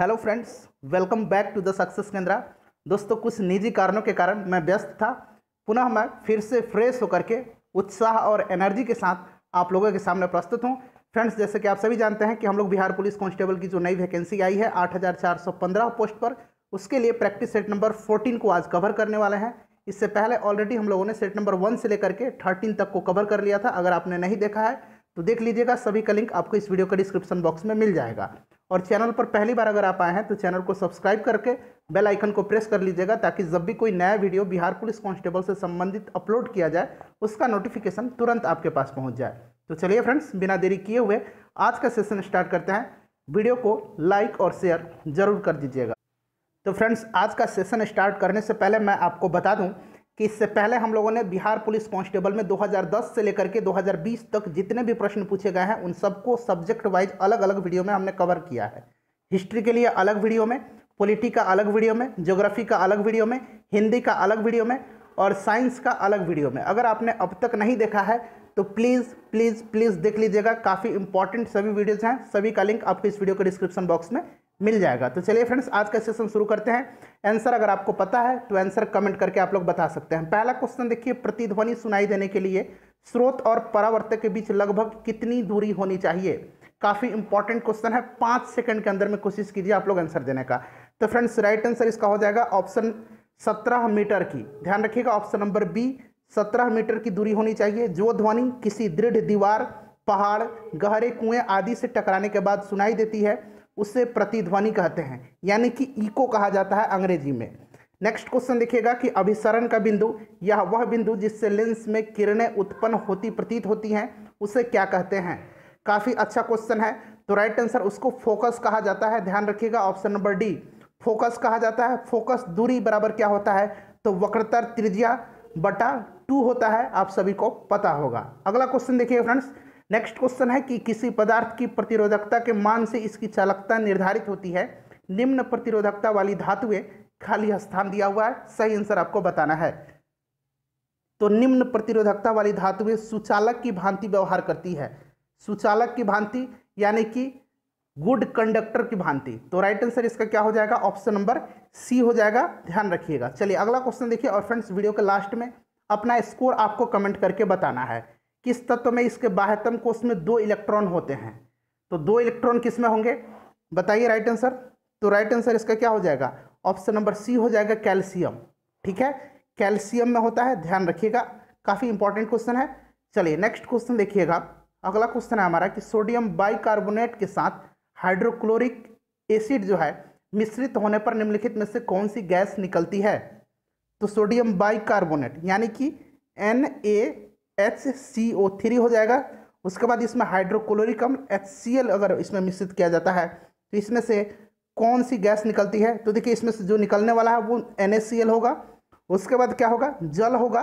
Hello friends welcome back to the success Kendra दोस्तों कुछ निजी कारणों के कारण मैं व्यस्त था पुनः मैं फिर से फ्रेश होकर के उत्साह और एनर्जी के साथ आप लोगों के सामने प्रस्तुत हूँ फ्रेंड्स जैसे कि आप सभी जानते हैं कि हम लोग बिहार पुलिस कांस्टेबल की जो नई वैकेंसी आई है आठ पोस्ट पर उसके लिए प्रैक्टिस सेट नंबर फोर्टीन को आज कवर करने वाले हैं इससे पहले ऑलरेडी हम लोगों ने सेट नंबर वन से लेकर के थर्टीन तक को कवर कर लिया था अगर आपने नहीं देखा है तो देख लीजिएगा सभी का लिंक आपको इस वीडियो का डिस्क्रिप्शन बॉक्स में मिल जाएगा और चैनल पर पहली बार अगर आप आए हैं तो चैनल को सब्सक्राइब करके बेल आइकन को प्रेस कर लीजिएगा ताकि जब भी कोई नया वीडियो बिहार पुलिस कांस्टेबल से संबंधित अपलोड किया जाए उसका नोटिफिकेशन तुरंत आपके पास पहुंच जाए तो चलिए फ्रेंड्स बिना देरी किए हुए आज का सेशन स्टार्ट करते हैं वीडियो को लाइक और शेयर जरूर कर दीजिएगा तो फ्रेंड्स आज का सेशन स्टार्ट करने से पहले मैं आपको बता दूँ कि इससे पहले हम लोगों ने बिहार पुलिस कांस्टेबल में 2010 से लेकर के 2020 तक जितने भी प्रश्न पूछे गए हैं उन सबको सब्जेक्ट वाइज अलग अलग वीडियो में हमने कवर किया है हिस्ट्री के लिए अलग वीडियो में पॉलिटी का अलग वीडियो में ज्योग्राफी का अलग वीडियो में हिंदी का अलग वीडियो में और साइंस का अलग वीडियो में अगर आपने अब तक नहीं देखा है तो प्लीज़ प्लीज़ प्लीज़ देख लीजिएगा काफ़ी इंपॉर्टेंट सभी वीडियोज़ हैं सभी का लिंक आपको इस वीडियो के डिस्क्रिप्शन बॉक्स में मिल जाएगा तो चलिए फ्रेंड्स आज का सेशन शुरू करते हैं आंसर अगर आपको पता है तो आंसर कमेंट करके आप लोग बता सकते हैं पहला क्वेश्चन देखिए प्रतिध्वनि सुनाई देने के लिए स्रोत और परावर्तक के बीच लगभग कितनी दूरी होनी चाहिए काफ़ी इंपॉर्टेंट क्वेश्चन है पाँच सेकंड के अंदर में कोशिश कीजिए आप लोग आंसर देने का तो फ्रेंड्स राइट आंसर इसका हो जाएगा ऑप्शन सत्रह मीटर की ध्यान रखिएगा ऑप्शन नंबर बी सत्रह मीटर की दूरी होनी चाहिए जो ध्वनि किसी दृढ़ दीवार पहाड़ गहरे कुएं आदि से टकराने के बाद सुनाई देती है उसे प्रतिध्वनि कहते हैं यानी कि इको कहा जाता है अंग्रेजी में नेक्स्ट क्वेश्चन देखिएगा कि अभिसरण का बिंदु यह वह बिंदु जिससे लेंस में किरणें उत्पन्न होती प्रतीत होती हैं उसे क्या कहते हैं काफ़ी अच्छा क्वेश्चन है तो राइट आंसर उसको फोकस कहा जाता है ध्यान रखिएगा ऑप्शन नंबर डी फोकस कहा जाता है फोकस दूरी बराबर क्या होता है तो वक्रतर त्रिज्या बटा टू होता है आप सभी को पता होगा अगला क्वेश्चन देखिए फ्रेंड्स नेक्स्ट क्वेश्चन है कि किसी पदार्थ की प्रतिरोधकता के मान से इसकी चालकता निर्धारित होती है निम्न प्रतिरोधकता वाली धातुएं खाली स्थान दिया हुआ है सही आंसर आपको बताना है तो निम्न प्रतिरोधकता वाली धातुएं सुचालक की भांति व्यवहार करती है सुचालक की भांति यानी कि गुड कंडक्टर की भांति तो राइट आंसर इसका क्या हो जाएगा ऑप्शन नंबर सी हो जाएगा ध्यान रखिएगा चलिए अगला क्वेश्चन देखिए और फ्रेंड्स वीडियो के लास्ट में अपना स्कोर आपको कमेंट करके बताना है किस तत्व में इसके बाह्यतम कोष में दो इलेक्ट्रॉन होते हैं तो दो इलेक्ट्रॉन किस में होंगे बताइए राइट आंसर तो राइट आंसर इसका क्या हो जाएगा ऑप्शन नंबर सी हो जाएगा कैल्शियम ठीक है कैल्शियम में होता है ध्यान रखिएगा काफ़ी इंपॉर्टेंट क्वेश्चन है चलिए नेक्स्ट क्वेश्चन देखिएगा अगला क्वेश्चन है हमारा कि सोडियम बाइकार्बोनेट के साथ हाइड्रोक्लोरिक एसिड जो है मिश्रित होने पर निम्नलिखित में से कौन सी गैस निकलती है तो सोडियम बाइकार्बोनेट यानी कि N A H C O three हो जाएगा उसके बाद इसमें हाइड्रोक्लोरिक अम्ल एच सी एल अगर इसमें मिश्रित किया जाता है तो इसमें से कौन सी गैस निकलती है तो देखिए इसमें से जो निकलने वाला है वो एन होगा उसके बाद क्या होगा जल होगा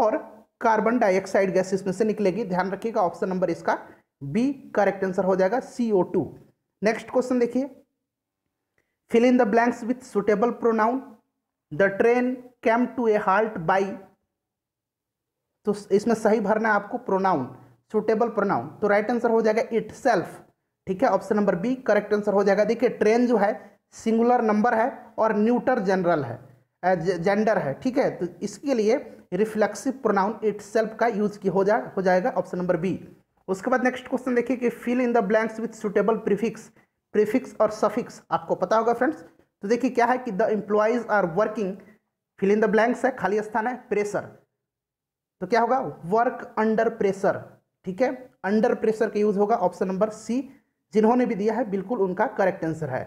और कार्बन डाइऑक्साइड गैस इसमें से निकलेगी ध्यान रखिएगा ऑप्शन नंबर इसका बी करेक्ट आंसर हो जाएगा C O two next question देखिए fill in the blanks with suitable pronoun the train came to a halt by तो इसमें सही भरना है आपको प्रोनाउन सुटेबल प्रोनाउन तो राइट आंसर हो जाएगा इट सेल्फ ठीक है option number B correct answer हो जाएगा देखिए ट्रेन जो है सिंगुलर नंबर है और न्यूटर जनरल है जेंडर है ठीक है तो इसके लिए रिफ्लेक्सिव प्रोनाउन इट सेल्फ का यूज की हो जा हो जाएगा ऑप्शन नंबर बी उसके बाद नेक्स्ट क्वेश्चन देखिए कि fill in the blanks with suitable prefix prefix और सफिक्स आपको पता होगा फ्रेंड्स तो देखिए क्या है कि the employees are working fill in the blanks है खाली स्थान है प्रेशर तो क्या होगा वर्क अंडर प्रेशर ठीक है अंडर प्रेशर का यूज होगा ऑप्शन नंबर सी जिन्होंने भी दिया है बिल्कुल उनका करेक्ट आंसर है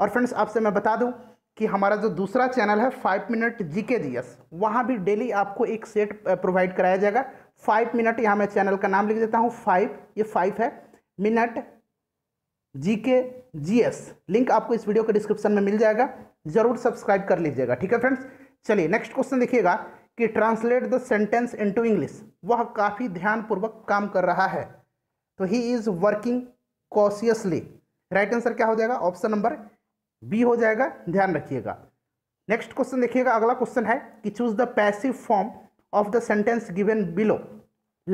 और फ्रेंड्स आपसे मैं बता दूं कि हमारा जो दूसरा चैनल है फाइव मिनट जीके के एस भी डेली आपको एक सेट प्रोवाइड कराया जाएगा फाइव मिनट यहां मैं चैनल का नाम लिख देता हूं फाइव ये फाइव है minute GK G S link आपको इस वीडियो के डिस्क्रिप्शन में मिल जाएगा जरूर सब्सक्राइब कर लीजिएगा ठीक है फ्रेंड्स चलिए नेक्स्ट क्वेश्चन देखिएगा कि translate the sentence into English वह काफ़ी ध्यानपूर्वक काम कर रहा है तो he is working cautiously right answer क्या हो जाएगा ऑप्शन नंबर बी हो जाएगा ध्यान रखिएगा नेक्स्ट क्वेश्चन देखिएगा अगला क्वेश्चन है कि choose the passive form of the sentence given below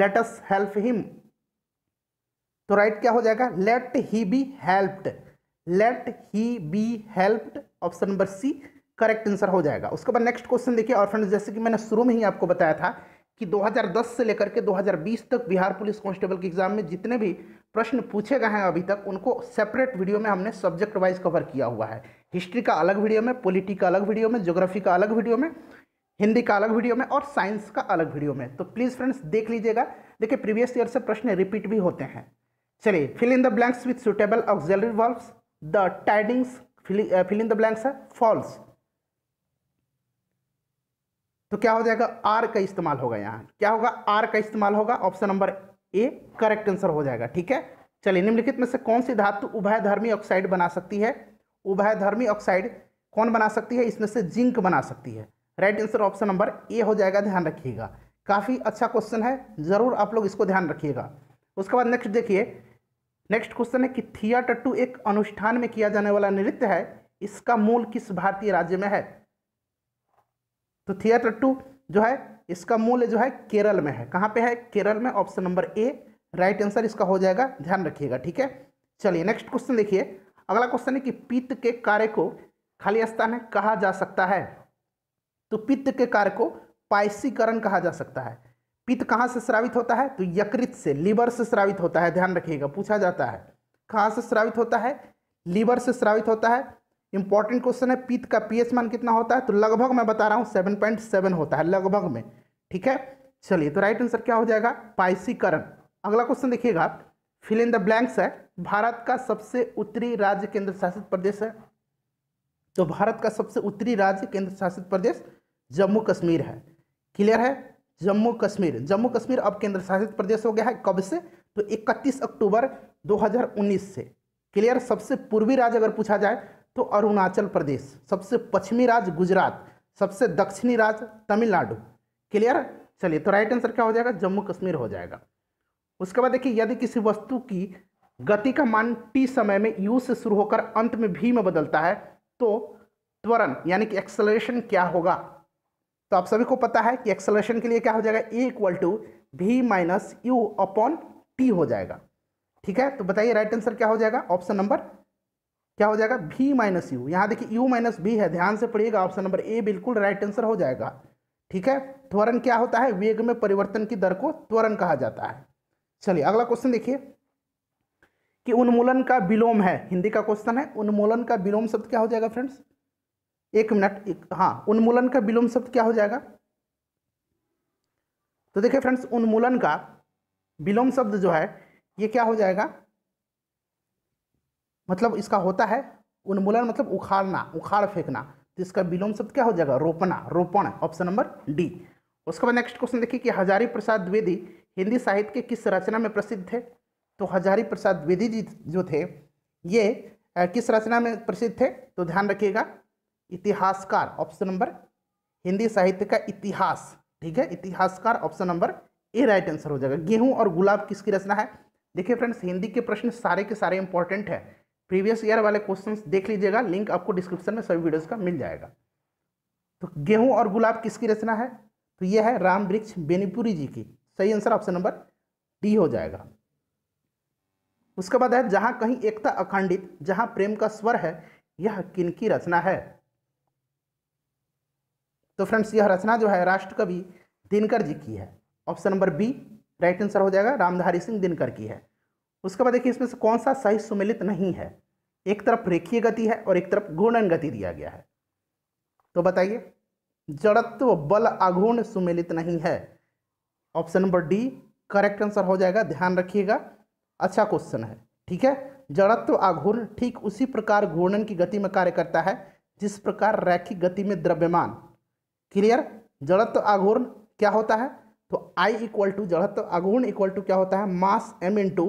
let us help him तो राइट right क्या हो जाएगा let he be helped let he be helped option number C correct answer हो जाएगा उसके बाद नेक्स्ट क्वेश्चन देखिए और फ्रेंड्स जैसे कि मैंने शुरू में ही आपको बताया था कि 2010 से लेकर के 2020 तक बिहार पुलिस कांस्टेबल के एग्जाम में जितने भी प्रश्न पूछे गए हैं अभी तक उनको सेपरेट वीडियो में हमने सब्जेक्ट वाइज कवर किया हुआ है हिस्ट्री का अलग वीडियो में पोलिटी का अलग वीडियो में ज्योग्राफी का अलग वीडियो में हिंदी का अलग वीडियो में और साइंस का अलग वीडियो में तो प्लीज़ फ्रेंड्स देख लीजिएगा देखिए प्रीवियस ईयर से प्रश्न रिपीट भी होते हैं चलिए fill in the blanks with suitable auxiliary verbs the tidings fill in the blanks है फॉल्स तो क्या हो जाएगा आर का इस्तेमाल होगा यहाँ क्या होगा आर का इस्तेमाल होगा option number A correct answer हो जाएगा ठीक है चलिए निम्नलिखित में से कौन सी धातु उभयधर्मी ऑक्साइड बना सकती है उभयधर्मी ऑक्साइड कौन बना सकती है इसमें से जिंक बना सकती है right answer option number A हो जाएगा ध्यान रखिएगा काफ़ी अच्छा क्वेश्चन है ज़रूर आप लोग इसको ध्यान रखिएगा उसके बाद नेक्स्ट देखिए नेक्स्ट क्वेश्चन है कि थिएटर टू एक अनुष्ठान में किया जाने वाला नृत्य है इसका मूल किस भारतीय राज्य में है तो थिएटर टू जो है इसका मूल्य जो है केरल में है कहाँ पे है केरल में option number A right answer इसका हो जाएगा ध्यान रखिएगा ठीक है चलिए नेक्स्ट क्वेश्चन देखिए अगला क्वेश्चन है कि पित्त के कार्य को खाली स्थान है कहा जा सकता है तो पित्त के कार्य को पाइसीकरण कहा जा सकता है पित्त कहाँ से श्रावित होता है तो यकृत से लीवर से श्रावित होता है ध्यान रखिएगा पूछा जाता है कहाँ से श्रावित होता है लीवर से श्रावित होता है इंपॉर्टेंट क्वेश्चन है पीत का पीएच मान कितना होता है तो लगभग मैं बता रहा हूँ सेवन पॉइंट सेवन होता है लगभग में ठीक है चलिए तो राइट आंसर क्या हो जाएगा पाइसीकरण अगला क्वेश्चन देखिएगा फिल इन द ब्लैंक्स है भारत का सबसे उत्तरी राज्य केंद्र शासित प्रदेश है तो भारत का सबसे उत्तरी राज्य केंद्र शासित प्रदेश जम्मू कश्मीर है क्लियर है जम्मू कश्मीर जम्मू कश्मीर अब केंद्र शासित प्रदेश हो गया है कब से तो इकतीस अक्टूबर दो से क्लियर सबसे पूर्वी राज्य अगर पूछा जाए तो अरुणाचल प्रदेश सबसे पश्चिमी राज्य गुजरात सबसे दक्षिणी राज्य तमिलनाडु क्लियर चलिए तो राइट आंसर क्या हो जाएगा जम्मू कश्मीर हो जाएगा उसके बाद देखिए यदि किसी वस्तु की गति का मान टी समय में यू से शुरू होकर अंत में भी में बदलता है तो त्वरण यानी कि एक्सलेशन क्या होगा तो आप सभी को पता है कि एक्सलेशन के लिए क्या हो जाएगा A equal to V minus U upon T हो जाएगा ठीक है तो बताइए राइट आंसर क्या हो जाएगा ऑप्शन नंबर क्या हो जाएगा भी माइनस यू यहाँ देखिए यू माइनस भी है ध्यान से पढ़िएगा ऑप्शन नंबर ए बिल्कुल राइट आंसर हो जाएगा ठीक है त्वरण क्या होता है वेग में परिवर्तन की दर को त्वरण कहा जाता है चलिए अगला क्वेश्चन देखिए कि उन्मूलन का विलोम है हिंदी का क्वेश्चन है उन्मूलन का विलोम शब्द क्या हो जाएगा फ्रेंड्स एक मिनट हाँ उन्मूलन का विलोम शब्द क्या हो जाएगा तो देखिए फ्रेंड्स उन्मूलन का विलोम शब्द जो है ये क्या हो जाएगा मतलब इसका होता है उन्मूलन मतलब उखाड़ना उखाड़ फेंकना तो इसका विलोम शब्द क्या हो जाएगा रोपना रोपण ऑप्शन नंबर डी उसके बाद नेक्स्ट क्वेश्चन देखिए कि हजारी प्रसाद द्विवेदी हिंदी साहित्य के किस रचना में प्रसिद्ध थे तो हजारी प्रसाद द्विवेदी जी जो थे ये किस रचना में प्रसिद्ध थे तो ध्यान रखिएगा इतिहासकार ऑप्शन नंबर हिंदी साहित्य का इतिहास ठीक है इतिहासकार option number A right answer हो जाएगा गेहूं और गुलाब किसकी रचना है देखिए फ्रेंड्स हिंदी के प्रश्न सारे के सारे इंपॉर्टेंट है प्रीवियस ईयर वाले क्वेश्चन देख लीजिएगा लिंक आपको डिस्क्रिप्शन में सभी वीडियोज़ का मिल जाएगा तो गेहूं और गुलाब किसकी रचना है तो यह है राम वृक्ष बेनीपुरी जी की सही आंसर ऑप्शन नंबर डी हो जाएगा उसके बाद है जहां कहीं एकता अखंडित जहां प्रेम का स्वर है यह किनकी रचना है तो फ्रेंड्स यह रचना जो है राष्ट्रकवि दिनकर जी की है option number B right answer हो जाएगा रामधारी सिंह दिनकर की है उसके बाद देखिए इसमें से कौन सा सही सुमिलित नहीं है एक तरफ रेखीय गति है और एक तरफ घूर्णन गति दिया गया है तो बताइए जड़त्व बल अघूर्ण सुमिलित नहीं है option number D correct answer हो जाएगा ध्यान रखिएगा अच्छा क्वेश्चन है ठीक है जड़त्व आघूर्ण ठीक उसी प्रकार घूर्णन की गति में कार्य करता है जिस प्रकार रैखिक गति में द्रव्यमान क्लियर जड़त्व आघूर्ण क्या होता है तो आई इक्वल टू जड़त्व आघूर्ण इक्वल टू क्या होता है मास m इंटू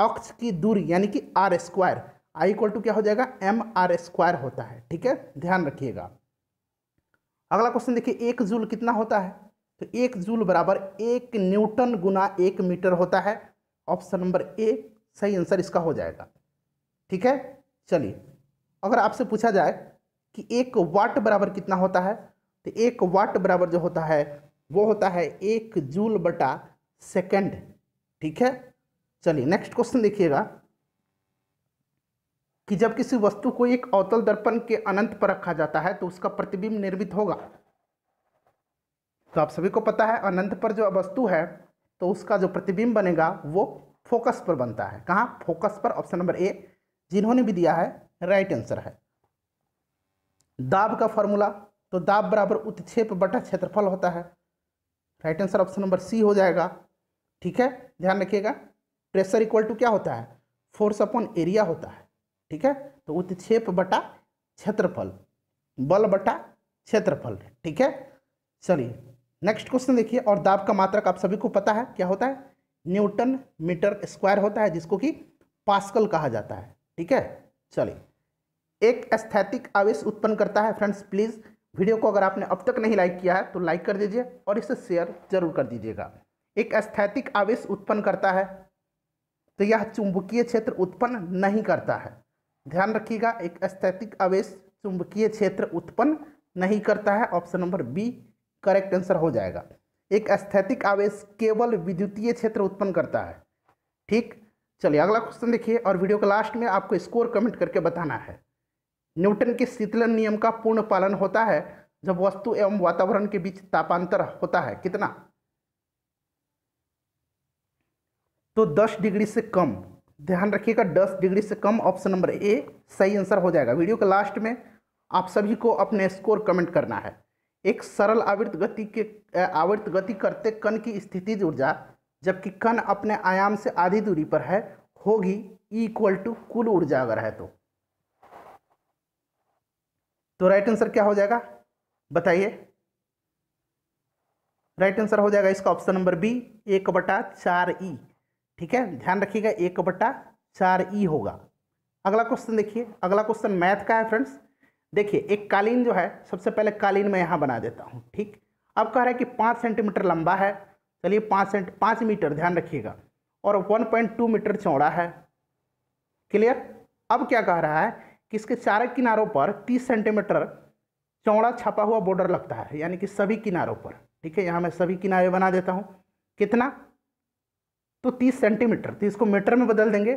अक्ष की दूरी यानी कि R square I equal to क्या हो जाएगा एम आर स्क्वायर होता है ठीक है ध्यान रखिएगा अगला क्वेश्चन देखिए एक जूल कितना होता है तो एक जूल बराबर एक न्यूटन गुना एक मीटर होता है ऑप्शन नंबर ए सही आंसर इसका हो जाएगा ठीक है चलिए अगर आपसे पूछा जाए कि एक वाट बराबर कितना होता है तो एक वाट बराबर जो होता है वो होता है एक जूल बटा सेकेंड ठीक है चलिए नेक्स्ट क्वेश्चन देखिएगा कि जब किसी वस्तु को एक अवतल दर्पण के अनंत पर रखा जाता है तो उसका प्रतिबिंब निर्मित होगा तो आप सभी को पता है अनंत पर जो वस्तु है तो उसका जो प्रतिबिंब बनेगा वो फोकस पर बनता है कहाँ फोकस पर ऑप्शन नंबर ए जिन्होंने भी दिया है राइट आंसर है दाब का फॉर्मूला तो दाब बराबर उत्क्षेप बटा क्षेत्रफल होता है right answer option number C हो जाएगा ठीक है ध्यान रखिएगा प्रेशर इक्वल टू क्या होता है फोर्स अपॉन एरिया होता है ठीक है तो उत्क्षेप बटा क्षेत्रफल बल बटा क्षेत्रफल ठीक है चलिए नेक्स्ट क्वेश्चन देखिए और दाब का मात्रक आप सभी को पता है क्या होता है न्यूटन मीटर स्क्वायर होता है जिसको कि पास्कल कहा जाता है ठीक है चलिए एक स्थैतिक आवेश उत्पन्न करता है फ्रेंड्स प्लीज़ वीडियो को अगर आपने अब तक नहीं लाइक किया है तो लाइक कर दीजिए और इसे शेयर जरूर कर दीजिएगा एक स्थैतिक आवेश उत्पन्न करता है तो यह चुंबकीय क्षेत्र उत्पन्न नहीं करता है ध्यान रखिएगा एक स्थैतिक आवेश चुंबकीय क्षेत्र उत्पन्न नहीं करता है option number B correct answer हो जाएगा एक स्थैतिक आवेश केवल विद्युतीय क्षेत्र उत्पन्न करता है ठीक चलिए अगला क्वेश्चन देखिए और वीडियो के लास्ट में आपको स्कोर कमेंट करके बताना है न्यूटन के शीतलन नियम का पूर्ण पालन होता है जब वस्तु एवं वातावरण के बीच तापांतर होता है कितना तो 10 डिग्री से कम ध्यान रखिएगा 10 डिग्री से कम ऑप्शन नंबर ए सही आंसर हो जाएगा वीडियो के लास्ट में आप सभी को अपने स्कोर कमेंट करना है एक सरल आवृत गति के आवृत गति करते कण की स्थिति ऊर्जा जबकि कण अपने आयाम से आधी दूरी पर है होगी इक्वल टू कुल ऊर्जा अगर है तो तो राइट आंसर क्या हो जाएगा बताइए राइट आंसर हो जाएगा इसका ऑप्शन नंबर बी एक बटा चार ई e। ठीक है ध्यान रखिएगा एक बट्टा चार ई होगा अगला क्वेश्चन देखिए अगला क्वेश्चन मैथ का है फ्रेंड्स देखिए एक कालीन जो है सबसे पहले कालीन मैं यहाँ बना देता हूँ ठीक अब कह रहा है कि पाँच सेंटीमीटर लंबा है चलिए पाँच सेंट पाँच मीटर ध्यान रखिएगा और वन पॉइंट टू मीटर चौड़ा है क्लियर अब क्या कह रहा है कि इसके चार किनारों पर तीस सेंटीमीटर चौड़ा छापा हुआ बॉर्डर लगता है यानी कि सभी किनारों पर ठीक है यहाँ मैं सभी किनारे बना देता हूँ कितना तो तीस सेंटीमीटर तीस तो को मीटर में बदल देंगे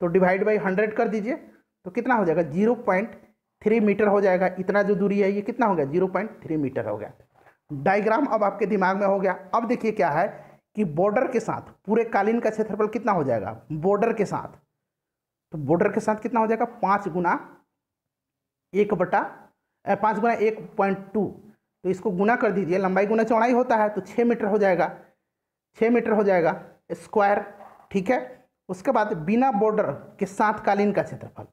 तो डिवाइड बाई हंड्रेड कर दीजिए तो कितना हो जाएगा जीरो पॉइंट थ्री मीटर हो जाएगा इतना जो दूरी है ये कितना हो गया जीरो पॉइंट थ्री मीटर हो गया डायग्राम अब आपके दिमाग में हो गया अब देखिए क्या है कि बॉर्डर के साथ पूरे कालीन का क्षेत्रफल कितना हो जाएगा बॉर्डर के साथ तो बॉर्डर के साथ कितना हो जाएगा पाँच गुना एक बटा पाँच गुना एक पॉइंट टू तो इसको गुना कर दीजिए लंबाई गुना चौड़ाई होता है तो छः मीटर हो जाएगा छः मीटर हो जाएगा स्क्वायर ठीक है उसके बाद बिना बॉर्डर के साथ कालीन का क्षेत्रफल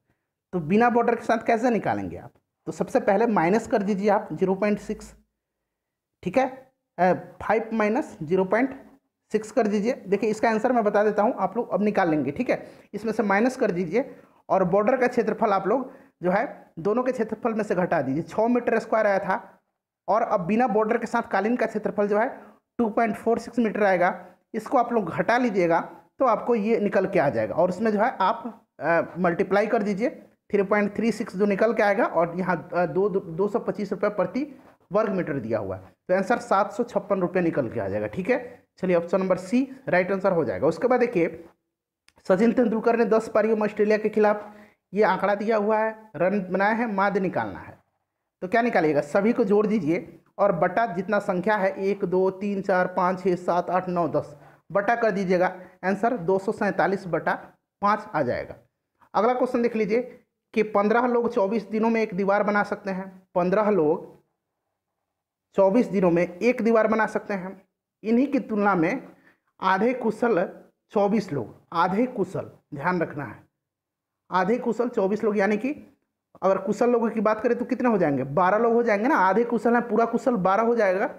तो बिना बॉर्डर के साथ कैसे निकालेंगे आप तो सबसे पहले माइनस कर दीजिए आप जीरो पॉइंट सिक्स ठीक है five minus zero point six कर दीजिए देखिए इसका आंसर मैं बता देता हूँ आप लोग अब निकाल लेंगे ठीक है इसमें से माइनस कर दीजिए और बॉर्डर का क्षेत्रफल आप लोग जो है दोनों के क्षेत्रफल में से घटा दीजिए छः मीटर स्क्वायर आया था और अब बिना बॉर्डर के साथ कालीन का क्षेत्रफल जो है two point four six metre आएगा इसको आप लोग घटा लीजिएगा तो आपको ये निकल के आ जाएगा और इसमें जो है आप मल्टीप्लाई कर दीजिए थ्री पॉइंट थ्री सिक्स जो निकल के आएगा और यहाँ दो दो सौ पच्चीस रुपये प्रति वर्ग मीटर दिया हुआ है तो आंसर सात सौ छप्पन रुपये निकल के आ जाएगा ठीक है चलिए option number C right answer हो जाएगा उसके बाद देखिए सचिन तेंदुलकर ने दस पारियों में ऑस्ट्रेलिया के खिलाफ ये आंकड़ा दिया हुआ है रन बनाया है माद निकालना है तो क्या निकालिएगा सभी को जोड़ दीजिए और बटा जितना संख्या है एक दो तीन चार पाँच छः सात आठ नौ दस बटा कर दीजिएगा आंसर दो बटा पाँच आ जाएगा अगला क्वेश्चन देख लीजिए कि पंद्रह लोग चौबीस दिनों में एक दीवार बना सकते हैं पंद्रह लोग चौबीस दिनों में एक दीवार बना सकते हैं इन्हीं की तुलना में आधे कुशल चौबीस लोग आधे कुशल ध्यान रखना है आधे कुशल चौबीस लोग यानी कि अगर कुशल लोगों की बात करें तो कितने हो जाएंगे बारह लोग हो जाएंगे ना आधे कुशल हैं पूरा कुशल बारह हो जाएगा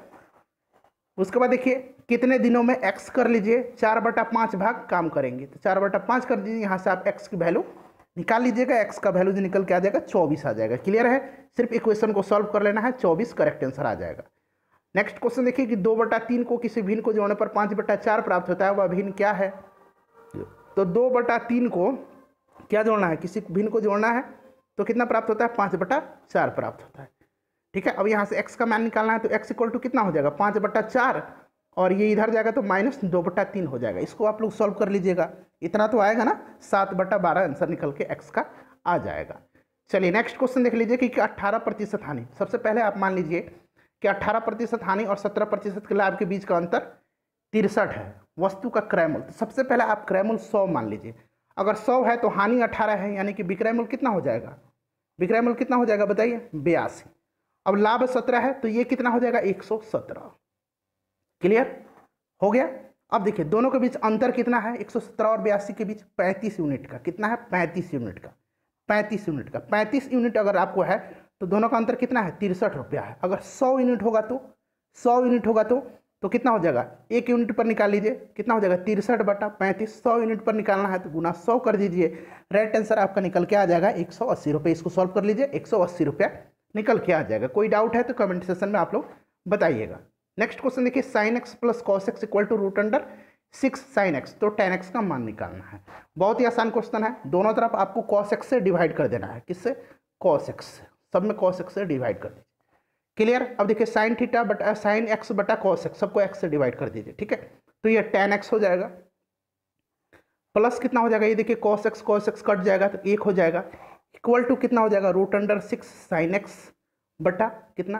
उसके बाद देखिए कितने दिनों में एक्स कर लीजिए चार बटा पाँच भाग काम करेंगे तो चार बटा पाँच कर दीजिए यहाँ से आप एक्स की वैल्यू निकाल लीजिएगा एक्स का वैल्यू जो निकल के आ जाएगा चौबीस आ जाएगा क्लियर है सिर्फ इक्वेशन को सॉल्व कर लेना है चौबीस करेक्ट आंसर आ जाएगा नेक्स्ट क्वेश्चन देखिए कि दो बटा तीन को किसी भिन्न को जोड़ने पर पाँच बटा चार प्राप्त होता है वह भिन्न क्या है तो दो बटा तीन को क्या जोड़ना है किसी भिन्न को जोड़ना है तो कितना प्राप्त होता है पाँच बटा चार प्राप्त होता है ठीक है अब यहाँ से एक्स का मान निकालना है तो एक्स इक्वल टू कितना हो जाएगा पाँच बट्टा चार और ये इधर जाएगा तो माइनस दो बट्टा तीन हो जाएगा इसको आप लोग सॉल्व कर लीजिएगा इतना तो आएगा ना सात बट्टा बारह आंसर निकल के एक्स का आ जाएगा चलिए नेक्स्ट क्वेश्चन देख लीजिए कि अट्ठारह प्रतिशत हानि सबसे पहले आप मान लीजिए कि अट्ठारह प्रतिशत हानि और सत्रह प्रतिशत के लाभ के बीच का अंतर तिरसठ है वस्तु का क्रयमूल तो सबसे पहले आप क्रयमूल सौ मान लीजिए अगर सौ है तो हानि अट्ठारह है यानी कि विक्रयमूल कितना हो जाएगा विक्रयमूल कितना हो जाएगा बताइए बयासी अब लाभ सत्रह है तो ये कितना हो जाएगा एक सौ सत्रह क्लियर हो गया अब देखिए दोनों के बीच अंतर कितना है एक सौ सत्रह और बयासी के बीच पैंतीस यूनिट का कितना है पैंतीस यूनिट का पैंतीस यूनिट का पैंतीस यूनिट अगर आपको है तो दोनों का अंतर कितना है तिरसठ रुपया है अगर सौ यूनिट होगा तो सौ यूनिट होगा तो तो कितना हो जाएगा एक यूनिट पर निकाल लीजिए कितना हो जाएगा तिरसठ बटा पैंतीस सौ यूनिट पर निकालना है तो गुना सौ कर दीजिए राइट आंसर आपका निकल के आ जाएगा एक सौ अस्सी रुपये इसको सॉल्व कर लीजिए एक सौ अस्सी रुपया निकल के आ जाएगा कोई डाउट है तो कमेंट सेशन में आप लोग बताइएगा नेक्स्ट क्वेश्चन देखिए sine x plus cos x equal to root under six sine x तो टेन एक्स का मान निकालना है बहुत ही आसान क्वेश्चन है दोनों तरफ आपको कॉस एक्स से डिवाइड कर देना है किससे कॉस एक्स सब में कॉस एक्स से डिवाइड कर दीजिए क्लियर अब देखिए साइन थीटा बट साइन एक्स बटा कॉस एक्स सबको एक्स से डिवाइड कर दीजिए ठीक है तो ये टेन एक्स हो जाएगा प्लस कितना हो जाएगा ये देखिए cos x cos x cut जाएगा तो एक हो जाएगा इक्वल टू कितना हो जाएगा root under six sine x बटा कितना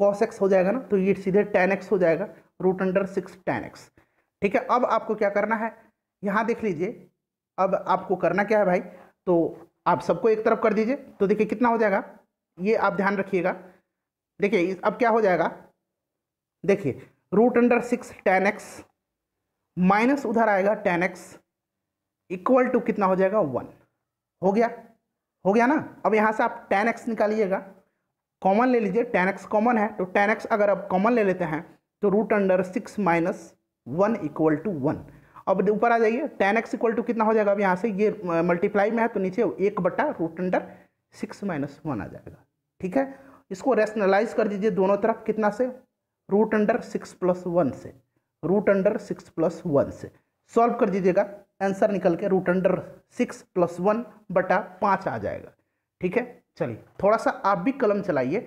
कॉस एक्स हो जाएगा ना तो ये सीधे टेन एक्स हो जाएगा root under six tan x ठीक है अब आपको क्या करना है यहाँ देख लीजिए अब आपको करना क्या है भाई तो आप सबको एक तरफ कर दीजिए तो देखिए कितना हो जाएगा ये आप ध्यान रखिएगा देखिए अब क्या हो जाएगा देखिए root under six tan x minus उधर आएगा टेन एक्स इक्वल टू कितना हो जाएगा वन हो गया हो गया ना अब यहाँ से आप टेन एक्स निकालिएगा कॉमन ले लीजिए टेन एक्स कॉमन है तो टेन एक्स अगर आप कॉमन ले लेते हैं तो root under six minus one equal to one अब ऊपर आ जाइए टेन एक्स इक्वल टू कितना हो जाएगा अब यहाँ से ये मल्टीप्लाई में है तो नीचे एक बट्टा root under six minus one आ जाएगा ठीक है इसको रेशनलाइज कर दीजिए दोनों तरफ कितना से root under six plus one से root under six plus one से सॉल्व कर दीजिएगा आंसर निकल के root under six plus one बटा पाँच आ जाएगा ठीक है चलिए थोड़ा सा आप भी कलम चलाइए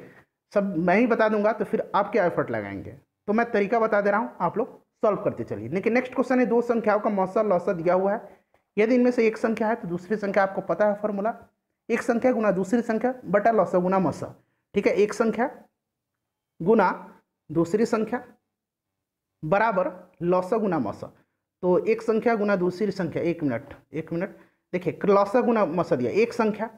सब मैं ही बता दूंगा तो फिर आप क्या एफर्ट लगाएंगे तो मैं तरीका बता दे रहा हूँ आप लोग सॉल्व करते चलिए लेकिन नेक्स्ट क्वेश्चन है दो संख्याओं का मौसा लौसा दिया हुआ है यदि इनमें से एक संख्या है तो दूसरी संख्या आपको पता है फॉर्मूला एक संख्या गुना दूसरी संख्या बटा लौसा गुना मौसा ठीक है एक संख्या गुना दूसरी संख्या बराबर लौसा गुना मौसा तो एक संख्या गुना दूसरी संख्या एक मिनट एक मिनट देखिए क्रलौसा गुना मसदिया एक संख्या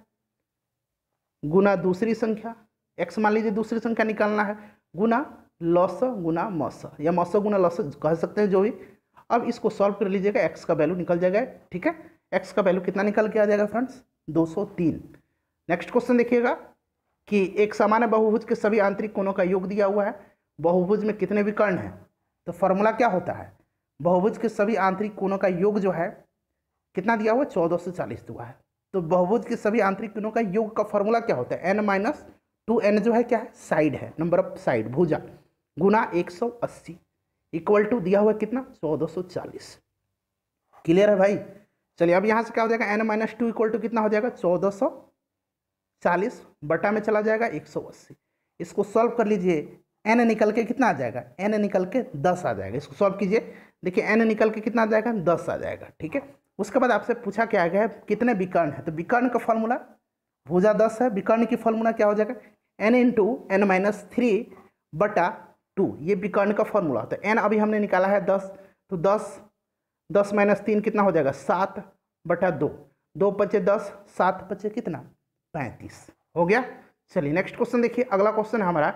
गुना दूसरी संख्या एक्स मान लीजिए दूसरी संख्या निकालना है गुना लॉस गुना मस या मस गुना लॉस कह सकते हैं जो भी अब इसको सॉल्व कर लीजिएगा एक्स का वैल्यू निकल जाएगा ठीक है एक्स का वैल्यू कितना निकल के आ जाएगा फ्रेंड्स 203 नेक्स्ट क्वेश्चन देखिएगा कि एक सामान्य बहुभुज के सभी आंतरिक कोणों का योग दिया हुआ है बहुभुज में कितने विकर्ण हैं तो फॉर्मूला क्या होता है बहुभुज के सभी आंतरिक कोणों का योग जो है कितना दिया हुआ चौदह सौ चालीस दुआ है तो बहुभुज के सभी आंतरिक कोणों का योग का फॉर्मूला क्या होता है एन माइनस टू एन जो है क्या है साइड है नंबर ऑफ साइड भुजा गुना एक सौ अस्सी इक्वल टू दिया हुआ कितना चौदह सौ चालीस क्लियर है भाई चलिए अब यहाँ से क्या हो जाएगा n minus two equal to कितना हो जाएगा चौदह सौ चालीस बटा में चला जाएगा एक सौ अस्सी इसको सॉल्व कर लीजिए एन निकल के कितना आ जाएगा एन निकल के दस आ जाएगा इसको सॉल्व कीजिए देखिए एन निकल के कितना आ जाएगा दस आ जाएगा ठीक है उसके बाद आपसे पूछा क्या गया है कितने विकर्ण है तो विकर्ण का फॉर्मूला भूजा दस है विकर्ण की फॉर्मूला क्या हो जाएगा n into n minus three बटा टू ये विकर्ण का फॉर्मूला होता है एन अभी हमने निकाला है दस तो दस दस माइनस तीन कितना हो जाएगा सात बटा दो दो पचे दस सात पचे कितना पैंतीस हो गया चलिए नेक्स्ट क्वेश्चन देखिए अगला क्वेश्चन हमारा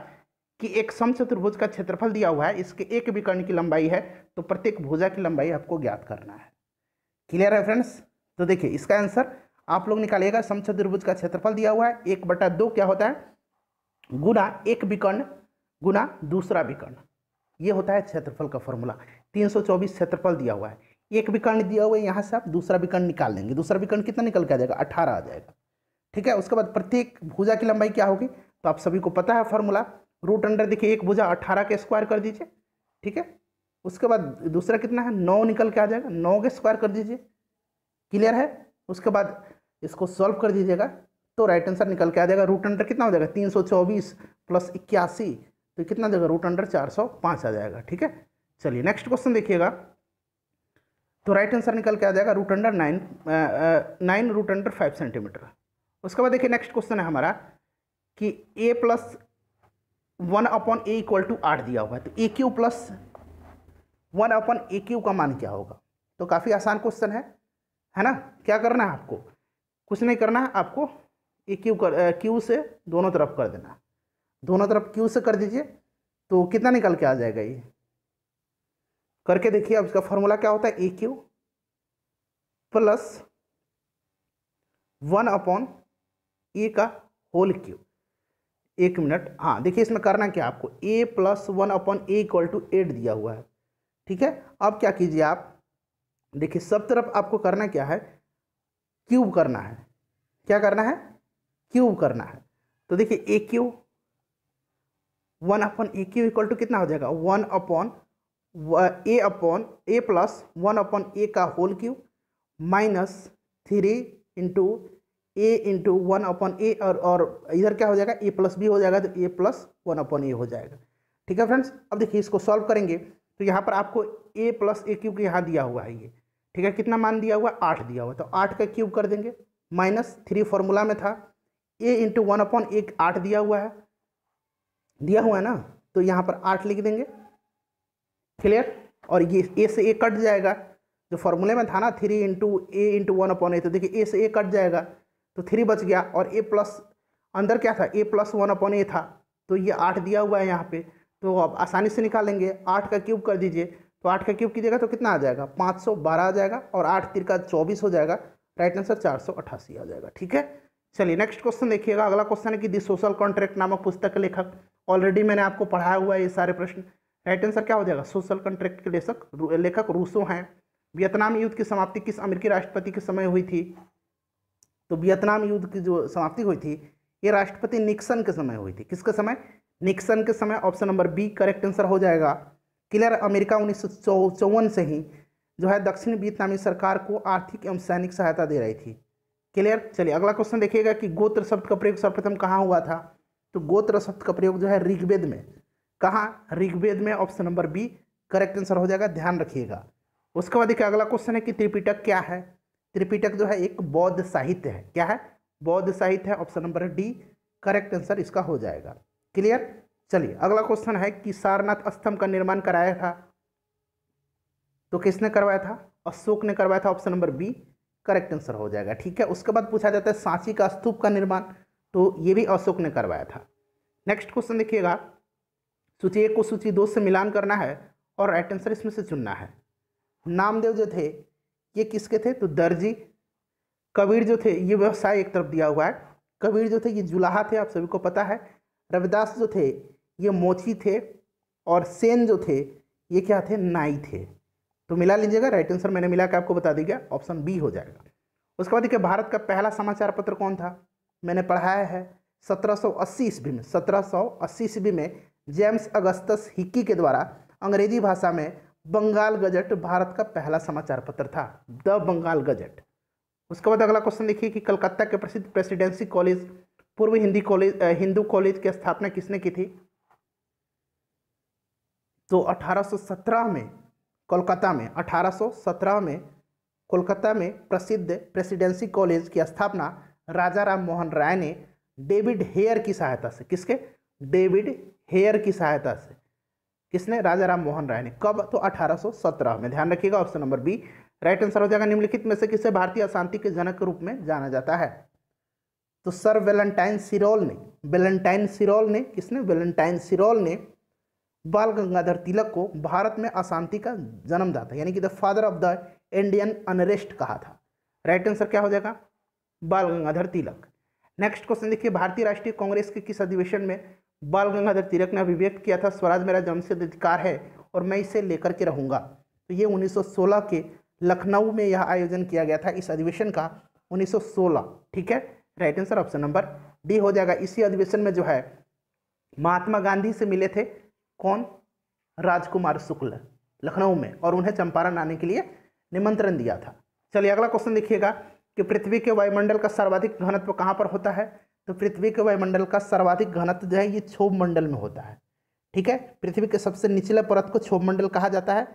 कि एक समचतुर्भुज का क्षेत्रफल दिया हुआ है इसके एक विकर्ण की लंबाई है तो प्रत्येक भुजा की लंबाई आपको ज्ञात करना है क्लियर है फ्रेंड्स तो देखिए इसका आंसर आप लोग निकालिएगा समचतुर्भुज का क्षेत्रफल दिया हुआ है एक बटा दो क्या होता है गुना एक विकर्ण गुना दूसरा विकर्ण ये होता है क्षेत्रफल का फॉर्मूला चौबीस क्षेत्रफल दिया हुआ है एक विकर्ण दिया हुआ है यहाँ से आप दूसरा विकर्ण निकाल लेंगे दूसरा विकर्ण कितना निकल के आ जाएगा अठारह आ जाएगा ठीक है उसके बाद प्रत्येक भुजा की लंबाई क्या होगी तो आप सभी को पता है फॉर्मूला रूट अंडर देखिए एक बुझा अट्ठारह के स्क्वायर कर दीजिए ठीक है उसके बाद दूसरा कितना है नौ निकल के आ जाएगा नौ के स्क्वायर कर दीजिए क्लियर है उसके बाद इसको सॉल्व कर दीजिएगा तो राइट आंसर निकल के आ जाएगा रूट अंडर कितना हो जाएगा तीन सौ चौबीस प्लस इक्यासी तो कितना जाएगा रूट अंडर चार सौ पाँच आ जाएगा ठीक है चलिए नेक्स्ट क्वेश्चन देखिएगा तो राइट आंसर निकल के आ जाएगा root under nine nine root under five centimetre उसके बाद देखिए नेक्स्ट क्वेश्चन है हमारा कि a plus one upon a equal to आठ दिया हुआ है तो a cube plus one upon a cube का मान क्या होगा तो काफ़ी आसान क्वेश्चन है है ना क्या करना है आपको कुछ नहीं करना है आपको ए क्यू कर क्यू से दोनों तरफ कर देना दोनों तरफ क्यू से कर दीजिए तो कितना निकल के आ जाएगा ये करके देखिए अब इसका फॉर्मूला क्या होता है a cube plus one upon a का होल क्यू एक मिनट हाँ देखिए इसमें करना क्या आपको a plus one upon a equal to eight दिया हुआ है ठीक है अब क्या कीजिए आप देखिए सब तरफ आपको करना क्या है क्यूब करना है क्या करना है क्यूब करना है तो देखिए a cube one upon a cube equal to कितना हो जाएगा one upon a upon a plus one upon a का whole cube minus three into a into one upon a और और इधर क्या हो जाएगा ए प्लस बी हो जाएगा तो a plus one upon a हो जाएगा ठीक है फ्रेंड्स अब देखिए इसको सॉल्व करेंगे तो यहाँ पर आपको ए प्लस ए क्यूब यहाँ दिया हुआ है ये ठीक है कितना मान दिया हुआ आठ दिया हुआ तो आठ का क्यूब कर देंगे माइनस थ्री फॉर्मूला में था ए इंटू वन अपॉन एक आठ दिया हुआ है दिया हुआ है ना तो यहाँ पर आठ लिख देंगे क्लियर और ये ए से ए कट जाएगा जो फॉर्मूले में था ना three into a into one upon a तो देखिए ए से ए कट जाएगा तो थ्री बच गया और ए प्लस अंदर क्या था a plus one upon a था तो ये आठ दिया हुआ है यहाँ पे तो अब आसानी से निकालेंगे आठ का क्यूब कर दीजिए तो आठ का क्यूब कीजिएगा तो कितना आ जाएगा पाँच सौ बारह आ जाएगा और आठ तिर का चौबीस हो जाएगा राइट आंसर चार सौ अट्ठासी आ जाएगा ठीक है चलिए नेक्स्ट क्वेश्चन देखिएगा अगला क्वेश्चन है कि दी सोशल कॉन्ट्रैक्ट नामक पुस्तक लेखक ऑलरेडी मैंने आपको पढ़ाया हुआ है ये सारे प्रश्न राइट आंसर क्या हो जाएगा सोशल कॉन्ट्रैक्ट के लेखक लेखक रूसो हैं वियतनाम युद्ध की समाप्ति किस अमेरिकी राष्ट्रपति के समय हुई थी तो वियतनाम युद्ध की जो समाप्ति हुई थी ये राष्ट्रपति निक्सन के समय हुई थी किसके समय निक्सन के समय option number B correct answer हो जाएगा क्लियर अमेरिका उन्नीस से ही जो है दक्षिण वियतनामी सरकार को आर्थिक एवं सैनिक सहायता दे रही थी क्लियर चलिए अगला क्वेश्चन देखिएगा कि गोत्र शब्द का प्रयोग सर्वप्रथम कहाँ हुआ था तो गोत्र शब्द का प्रयोग जो है ऋग्वेद में कहाँ ऋग्वेद में option number B correct answer हो जाएगा ध्यान रखिएगा उसके बाद देखिए अगला क्वेश्चन है कि त्रिपिटक क्या है त्रिपिटक जो है एक बौद्ध साहित्य है क्या है बौद्ध साहित्य है option number D correct answer इसका हो जाएगा क्लियर चलिए अगला क्वेश्चन है कि सारनाथ स्तंभ का निर्माण कराया था तो किसने करवाया था अशोक ने करवाया था option number B correct answer हो जाएगा ठीक है उसके बाद पूछा जाता है सांची का स्तूप का निर्माण तो ये भी अशोक ने करवाया था नेक्स्ट क्वेश्चन देखिएगा सूची एक को सूची दो से मिलान करना है और राइट आंसर इसमें से चुनना है नामदेव जो थे ये किसके थे तो दर्जी कबीर जो थे ये व्यवसाय एक तरफ दिया हुआ है कबीर जो थे ये जुलाहा थे आप सभी को पता है रविदास जो थे ये मोची थे और सेन जो थे ये क्या थे नाई थे तो मिला लीजिएगा राइट आंसर मैंने मिला के आपको बता दिया गया ऑप्शन बी हो जाएगा उसके बाद देखिए भारत का पहला समाचार पत्र कौन था मैंने पढ़ाया है 1780 ईस्वी में 1780 ईस्वी में जेम्स अगस्तस हिक्की के द्वारा अंग्रेजी भाषा में बंगाल गजट भारत का पहला समाचार पत्र था द बंगाल गजट उसके बाद अगला क्वेश्चन देखिए कि कलकत्ता के प्रसिद्ध प्रेसिडेंसी कॉलेज पूर्व हिंदी कॉलेज हिंदू कॉलेज की स्थापना किसने की थी तो 1817 में कोलकाता में 1817 में कोलकाता में प्रसिद्ध प्रेसिडेंसी कॉलेज की स्थापना राजा राम मोहन राय ने डेविड हेयर की सहायता से किसके डेविड हेयर की सहायता से किसने राजा राम मोहन राय ने कब तो 1817 में ध्यान रखिएगा option number B right answer हो जाएगा निम्नलिखित में से किसे भारतीय अशांति के जनक के रूप में जाना जाता है तो सर वेलेंटाइन सिरोल ने वेलेंटाइन सिरोल ने किसने वेलेंटाइन सिरोल ने बाल गंगाधर तिलक को भारत में अशांति का जन्मदाता यानी कि the father of the Indian unrest कहा था राइट आंसर क्या हो जाएगा बाल गंगाधर तिलक नेक्स्ट क्वेश्चन देखिए भारतीय राष्ट्रीय कांग्रेस के किस अधिवेशन में बाल गंगाधर तिलक ने अभिव्यक्त किया था स्वराज मेरा से अधिकार है और मैं इसे लेकर के रहूँगा तो ये 1916 के लखनऊ में यह आयोजन किया गया था इस अधिवेशन का 1916 ठीक है right answer option number D हो जाएगा इसी अधिवेशन में जो है महात्मा गांधी से मिले थे कौन राजकुमार शुक्ल लखनऊ में और उन्हें चंपारण आने के लिए निमंत्रण दिया था चलिए अगला क्वेश्चन देखिएगा कि पृथ्वी के वायुमंडल का सर्वाधिक घनत्व कहाँ पर होता है तो पृथ्वी के वायुमंडल का सर्वाधिक घनत्व जो है ये क्षोभ मंडल में होता है ठीक है पृथ्वी के सबसे निचले परत को क्षोभ मंडल कहा जाता है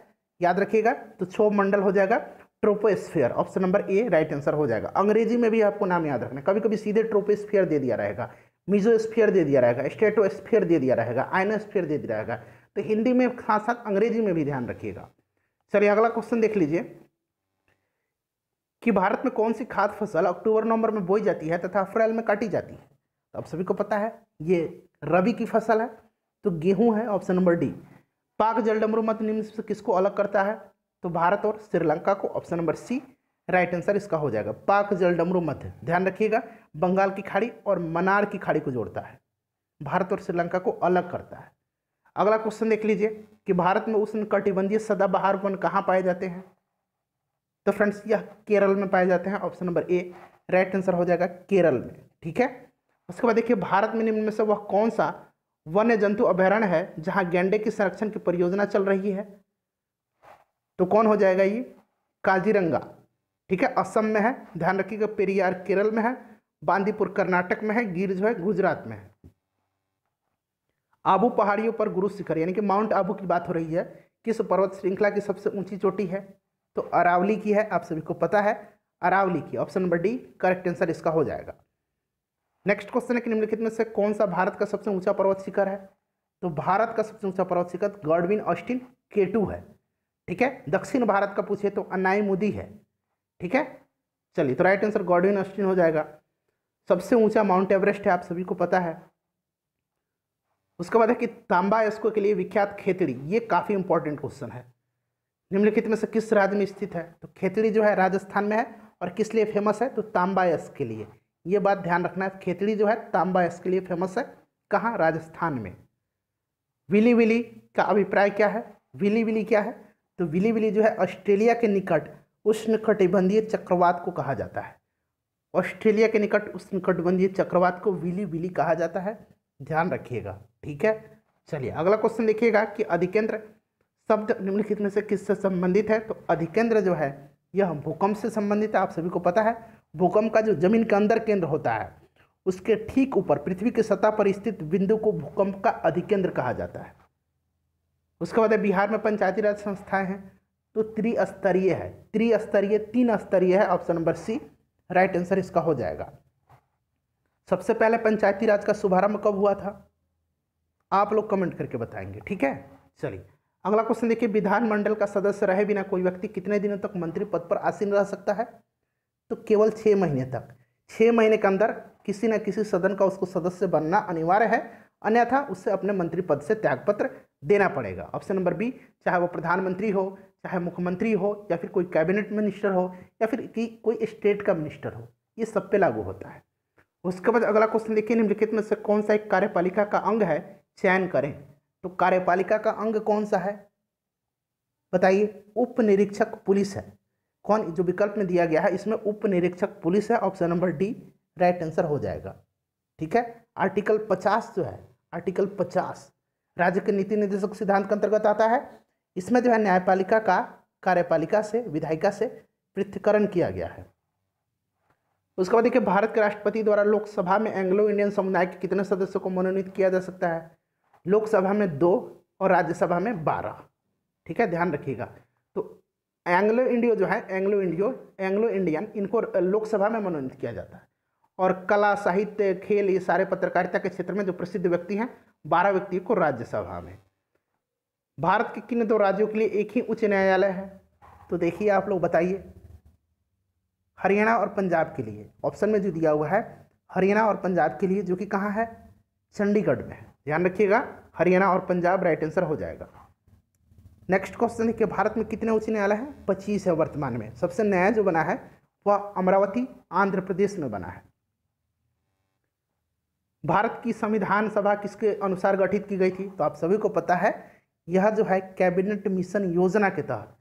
याद रखिएगा तो क्षोभ मंडल हो जाएगा troposphere option number A right answer हो जाएगा अंग्रेजी में भी आपको नाम याद रखना कभी कभी सीधे ट्रोपोस्फियर दे दिया रहेगा मिजोस्फियर दे दिया रहेगा स्टेटोस्फियर दे दिया रहेगा आइनोस्फियर दे दिया रहेगा तो हिंदी में साथ साथ अंग्रेजी में भी ध्यान रखिएगा चलिए अगला क्वेश्चन देख लीजिए कि भारत में कौन सी खाद फसल अक्टूबर नवंबर में बोई जाती है तथा अप्रैल में काटी जाती है तो आप सभी को पता है ये रबी की फसल है तो गेहूं है ऑप्शन नंबर डी पाक जल डमरू मत निम्न से किसको अलग करता है तो भारत और श्रीलंका को option number C right answer इसका हो जाएगा पाक जल डमरू मध्य ध्यान रखिएगा बंगाल की खाड़ी और मनार की खाड़ी को जोड़ता है भारत और श्रीलंका को अलग करता है अगला क्वेश्चन देख लीजिए कि भारत में उष्ण कटिबंधीय सदाबहार वन कहाँ पाए जाते हैं तो फ्रेंड्स यह केरल में पाए जाते हैं option number A right answer हो जाएगा केरल में ठीक है उसके बाद देखिए भारत में निम्न में से वह कौन सा वन्य जंतु अभ्यारण्य है जहां गेंडे की संरक्षण की परियोजना चल रही है तो कौन हो जाएगा ये काजीरंगा ठीक है असम में है ध्यान रखिएगा पेरियार केरल में है बांदीपुर कर्नाटक में है गिर जो है गुजरात में है आबू पहाड़ियों पर गुरु शिखर यानी कि माउंट आबू की बात हो रही है किस पर्वत श्रृंखला की सबसे ऊंची चोटी है तो अरावली की है आप सभी को पता है अरावली की option number D correct answer इसका हो जाएगा नेक्स्ट क्वेश्चन है कि निम्नलिखित में से कौन सा भारत का सबसे ऊंचा पर्वत शिखर है तो भारत का सबसे ऊंचा पर्वत शिखर गॉडविन ऑस्टिन केटू है ठीक है दक्षिण भारत का पूछे तो अनाई मुदी है ठीक है चलिए तो राइट आंसर गॉडविन ऑस्टिन हो जाएगा सबसे ऊंचा माउंट एवरेस्ट है आप सभी को पता है उसके बाद है कि तांबा एस्को के लिए विख्यात खेतड़ी ये काफ़ी इंपॉर्टेंट क्वेश्चन है निम्नलिखित में से किस राज्य में स्थित है तो खेतड़ी जो है राजस्थान में है और किस लिए फेमस है तो तांबा यश के लिए ये बात ध्यान रखना है खेतड़ी जो है तांबा यश के लिए फेमस है कहाँ राजस्थान में विली विली का अभिप्राय क्या है विली विली क्या है तो विली विली जो है ऑस्ट्रेलिया के निकट उष्णकटिबंधीय चक्रवात को कहा जाता है ऑस्ट्रेलिया के निकट उष्णकटिबंधीय चक्रवात को विली विली कहा जाता है ध्यान रखिएगा ठीक है चलिए अगला क्वेश्चन देखिएगा कि अधिकेंद्र शब्द निम्नलिखित में से किससे संबंधित है तो अधिकेंद्र जो है यह भूकंप से संबंधित है आप सभी को पता है भूकंप का जो जमीन के अंदर केंद्र होता है उसके ठीक ऊपर पृथ्वी की सतह पर स्थित बिंदु को भूकंप का अधिकेंद्र कहा जाता है उसके बाद बिहार में पंचायती राज संस्थाएं हैं तो त्रिस्तरीय है त्रिस्तरीय तीन स्तरीय है option number C right answer इसका हो जाएगा सबसे पहले पंचायती राज का शुभारंभ कब हुआ था आप लोग कमेंट करके बताएंगे ठीक है चलिए अगला क्वेश्चन देखिए विधानमंडल का सदस्य रहे बिना कोई व्यक्ति कितने दिनों तक मंत्री पद पर आसीन रह सकता है तो केवल छः महीने तक छः महीने के अंदर किसी न किसी सदन का उसको सदस्य बनना अनिवार्य है अन्यथा उससे अपने मंत्री पद से त्यागपत्र देना पड़ेगा ऑप्शन नंबर बी चाहे वो प्रधानमंत्री हो चाहे मुख्यमंत्री हो या फिर कोई कैबिनेट मिनिस्टर हो या फिर कि कोई स्टेट का मिनिस्टर हो ये सब पे लागू होता है उसके बाद अगला क्वेश्चन देखिए निम्नलिखित में से कौन सा एक कार्यपालिका का अंग है चयन करें तो कार्यपालिका का अंग कौन सा है बताइए उप निरीक्षक पुलिस है कौन जो विकल्प में दिया गया है इसमें उप निरीक्षक पुलिस है option number D right answer हो जाएगा ठीक है आर्टिकल पचास जो है आर्टिकल पचास राज्य के नीति निर्देशक सिद्धांत के अंतर्गत आता है इसमें जो है न्यायपालिका का कार्यपालिका से विधायिका से पृथ्वीकरण किया गया है उसके बाद देखिए भारत के राष्ट्रपति द्वारा लोकसभा में एंग्लो इंडियन समुदाय के कितने सदस्यों को मनोनीत किया जा सकता है लोकसभा में दो और राज्यसभा में बारह ठीक है ध्यान रखिएगा तो एंग्लो इंडियो जो है एंग्लो इंडियो एंग्लो इंडियन इनको लोकसभा में मनोनीत किया जाता है और कला साहित्य खेल ये सारे पत्रकारिता के क्षेत्र में जो प्रसिद्ध व्यक्ति हैं बारह व्यक्ति को राज्यसभा में भारत के किन दो राज्यों के लिए एक ही उच्च न्यायालय है तो देखिए आप लोग बताइए हरियाणा और पंजाब के लिए ऑप्शन में जो दिया हुआ है हरियाणा और पंजाब के लिए जो कि कहाँ है चंडीगढ़ में है ध्यान रखिएगा हरियाणा और पंजाब राइट आंसर हो जाएगा नेक्स्ट क्वेश्चन है कि भारत में कितने उच्च न्यायालय हैं पच्चीस है वर्तमान में सबसे नया जो बना है वह अमरावती आंध्र प्रदेश में बना है भारत की संविधान सभा किसके अनुसार गठित की गई थी तो आप सभी को पता है यह जो है कैबिनेट मिशन योजना के तहत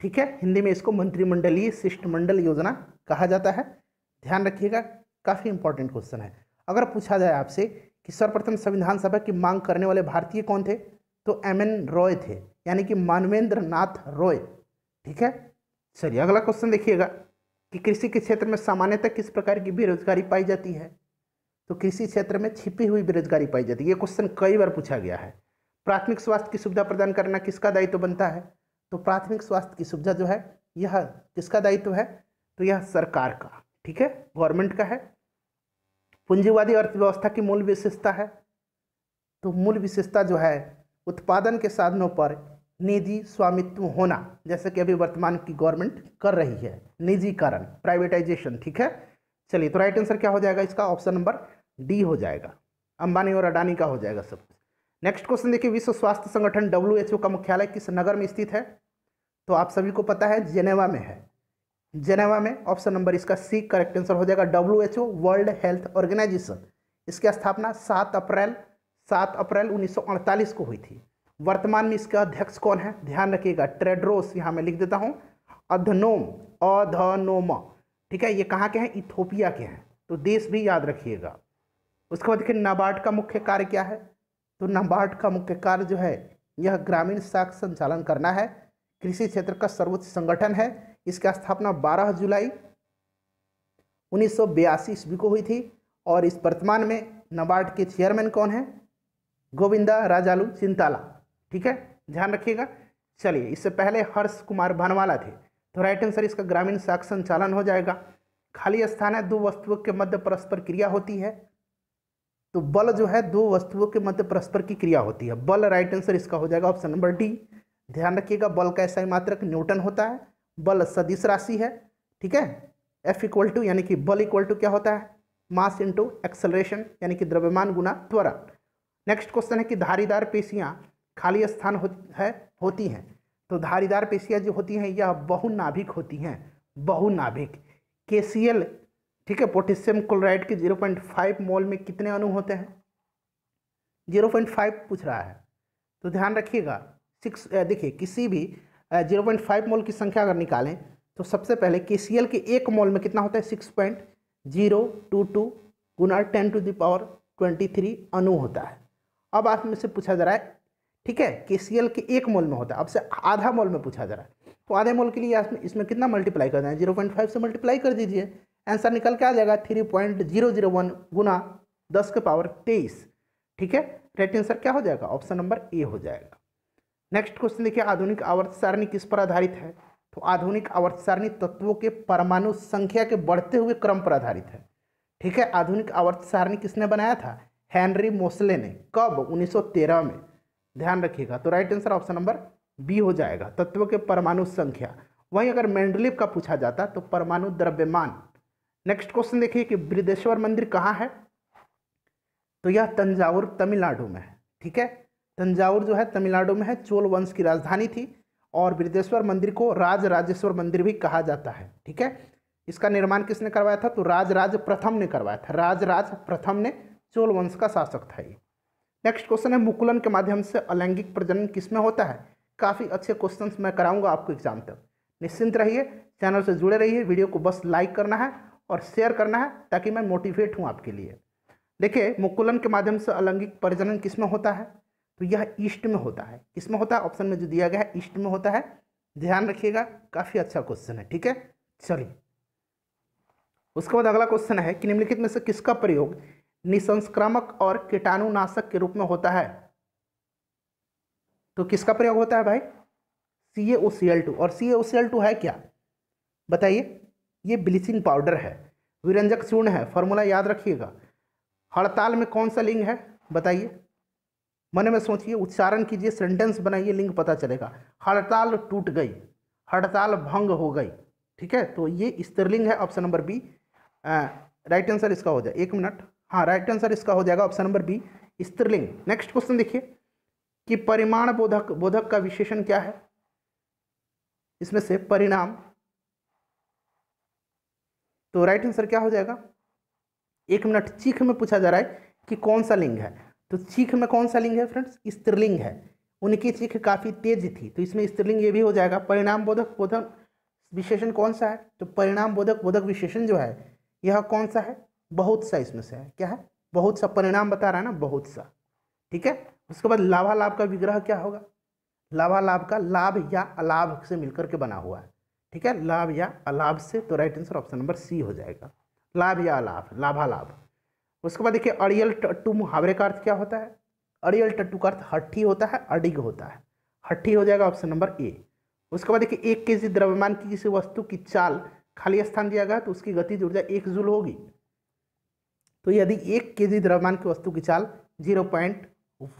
ठीक है हिंदी में इसको मंत्रिमंडलीय शिष्टमंडल योजना कहा जाता है ध्यान रखिएगा काफ़ी इंपॉर्टेंट क्वेश्चन है अगर पूछा जाए आपसे कि सर्वप्रथम संविधान सभा की मांग करने वाले भारतीय कौन थे तो एम एन रॉय थे यानी कि मानवेंद्र नाथ रॉय ठीक है चलिए अगला क्वेश्चन देखिएगा कि कृषि के क्षेत्र में सामान्यतः किस प्रकार की बेरोजगारी पाई जाती है तो कृषि क्षेत्र में छिपी हुई बेरोजगारी पाई जाती है ये क्वेश्चन कई बार पूछा गया है प्राथमिक स्वास्थ्य की सुविधा प्रदान करना किसका दायित्व तो बनता है तो प्राथमिक स्वास्थ्य की सुविधा जो है यह किसका दायित्व तो है तो यह सरकार का ठीक है गवर्नमेंट का है पूंजीवादी अर्थव्यवस्था की मूल विशेषता है तो मूल विशेषता जो है उत्पादन के साधनों पर निजी स्वामित्व होना जैसे कि अभी वर्तमान की गवर्नमेंट कर रही है निजीकरण प्राइवेटाइजेशन ठीक है चलिए तो राइट आंसर क्या हो जाएगा इसका ऑप्शन नंबर डी हो जाएगा अंबानी और अडानी का हो जाएगा सब कुछ नेक्स्ट क्वेश्चन देखिए विश्व स्वास्थ्य संगठन डब्ल्यू का मुख्यालय किस नगर में स्थित है तो आप सभी को पता है जेनेवा में है जेनेवा में ऑप्शन नंबर इसका सी करेक्ट आंसर हो जाएगा W H O world health organisation इसकी स्थापना सात अप्रैल सात अप्रैल 1948 को हुई थी वर्तमान में इसका अध्यक्ष कौन है ध्यान रखिएगा ट्रेडरोस यहाँ मैं लिख देता हूँ अधनोम अधनोम ठीक है ये कहाँ के हैं इथोपिया के हैं तो देश भी याद रखिएगा उसके बाद देखिए नाबार्ड का मुख्य कार्य क्या है तो नाबार्ड का मुख्य कार्य जो है यह ग्रामीण साख संचालन करना है कृषि क्षेत्र का सर्वोच्च संगठन है इसका स्थापना 12 जुलाई उन्नीस सौ ईस्वी को हुई थी और इस वर्तमान में नबार्ड के चेयरमैन कौन है गोविंदा राजालू चिंताला ठीक है ध्यान रखिएगा चलिए इससे पहले हर्ष कुमार भानवाला थे तो राइट आंसर इसका ग्रामीण साख संचालन हो जाएगा खाली स्थान है दो वस्तुओं के मध्य परस्पर क्रिया होती है तो बल जो है दो वस्तुओं के मध्य परस्पर की क्रिया होती है बल राइट आंसर इसका हो जाएगा ऑप्शन नंबर डी ध्यान रखिएगा बल का ऐसा ही मात्रक न्यूटन होता है बल सदिश राशि है ठीक है एफ इक्वल टू यानी कि बल इक्वल टू क्या होता है मास इंटू एक्सलरेशन यानी कि द्रव्यमान गुना त्वरण नेक्स्ट क्वेश्चन है कि धारीदार पेशियाँ खाली स्थान हो है होती हैं तो धारीदार पेशियाँ जो होती हैं यह बहुनाभिक होती हैं बहुनाभिक के सी एल ठीक है पोटेशियम क्लोराइड के 0.5 मोल में कितने अणु होते हैं 0.5 पूछ रहा है तो ध्यान रखिएगा सिक्स देखिए किसी भी जीरो पॉइंट फाइव मोल की संख्या अगर निकालें तो सबसे पहले के सी एल के एक मोल में कितना होता है six point zero two two गुना ten to the power twenty three अनु होता है अब आप में से पूछा जा रहा है ठीक है के सी एल के एक मोल में होता है अब से आधा मोल में पूछा जा रहा है तो आधे मोल के लिए इसमें इसमें कितना मल्टीप्लाई करना है जीरो पॉइंट फाइव से मल्टीप्लाई कर दीजिए आंसर निकल के आ जाएगा three point zero zero one गुना दस के पावर तेईस ठीक है राइट आंसर क्या हो जाएगा ऑप्शन नंबर ए हो जाएगा नेक्स्ट क्वेश्चन देखिए आधुनिक आवर्त सारणी किस पर आधारित है तो आधुनिक आवर्त सारणी तत्वों के परमाणु संख्या के बढ़ते हुए क्रम पर आधारित है ठीक है आधुनिक आवर्त सारणी किसने बनाया था हैनरी मोसले ने कब 1913 में ध्यान रखिएगा तो right answer option number B हो जाएगा तत्वों के परमाणु संख्या वहीं अगर मेंडलिप का पूछा जाता तो परमाणु द्रव्यमान नेक्स्ट क्वेश्चन देखिए कि बृदेश्वर मंदिर कहाँ है तो यह तंजावुर तमिलनाडु में है ठीक है तंजावुर जो है तमिलनाडु में है चोल वंश की राजधानी थी और बृदेश्वर मंदिर को राज राजेश्वर मंदिर भी कहा जाता है ठीक है इसका निर्माण किसने करवाया था तो राज प्रथम ने करवाया था राज प्रथम ने चोल वंश का शासक था ये नेक्स्ट क्वेश्चन है मुकुलन के माध्यम से अलैंगिक प्रजनन किसमें होता है काफ़ी अच्छे क्वेश्चन मैं कराऊंगा आपको एग्जाम तक निश्चिंत रहिए चैनल से जुड़े रहिए वीडियो को बस लाइक करना है और शेयर करना है ताकि मैं मोटिवेट हूँ आपके लिए देखिए मुकुलन के माध्यम से अलैंगिक प्रजनन किसमें होता है तो यह ईस्ट में होता है इसमें होता है ऑप्शन में जो दिया गया है ईस्ट में होता है ध्यान रखिएगा काफ़ी अच्छा क्वेश्चन है ठीक है चलिए उसके बाद अगला क्वेश्चन है कि निम्नलिखित में से किसका प्रयोग निसंस्क्रामक और कीटाणुनाशक के रूप में होता है तो किसका प्रयोग होता है भाई सी ए ओ सी एल टू और सी ए ओ सी एल टू है क्या बताइए ये ब्लीचिंग पाउडर है विरंजक चूर्ण है फॉर्मूला याद रखिएगा हड़ताल में कौन सा लिंग है बताइए मन में सोचिए उच्चारण कीजिए सेंटेंस बनाइए लिंक पता चलेगा हड़ताल टूट गई हड़ताल भंग हो गई ठीक है तो ये स्त्रीलिंग है option number B right answer इसका हो जाए एक मिनट हाँ राइट आंसर इसका हो जाएगा ऑप्शन नंबर बी स्त्रीलिंग नेक्स्ट क्वेश्चन देखिए कि परिमाण बोधक बोधक का विशेषण क्या है इसमें से परिणाम तो राइट आंसर क्या हो जाएगा एक मिनट चीख में पूछा जा रहा है कि कौन सा लिंग है तो चीख में कौन सा लिंग है फ्रेंड्स स्त्रीलिंग है उनकी चीख काफ़ी तेज थी तो इसमें स्त्रीलिंग ये भी हो जाएगा परिणाम बोधक बोधक विशेषण कौन सा है तो परिणाम बोधक बोधक विशेषण जो है यह कौन सा है बहुत सा इसमें से है क्या है बहुत सा परिणाम बता रहा है ना बहुत सा ठीक है उसके बाद लाभा लाभ का विग्रह क्या होगा लाभा लाभ का लाभ या अलाभ से मिलकर के बना हुआ है ठीक है लाभ या अलाभ से तो right answer option number C हो जाएगा लाभ या अलाभ लाभा लाभ उसके बाद देखिए अड़ियल टट्टू मुहावरे का अर्थ क्या होता है अड़ियल टट्टू का अर्थ हट्ठी होता है अडिग होता है हट्ठी हो जाएगा ऑप्शन नंबर ए उसके बाद देखिए एक के जी द्रव्यमान की किसी वस्तु की चाल खाली स्थान दिया गया तो उसकी गति ऊर्जा एक जूल होगी तो यदि एक के जी द्रव्यमान की वस्तु की चाल zero point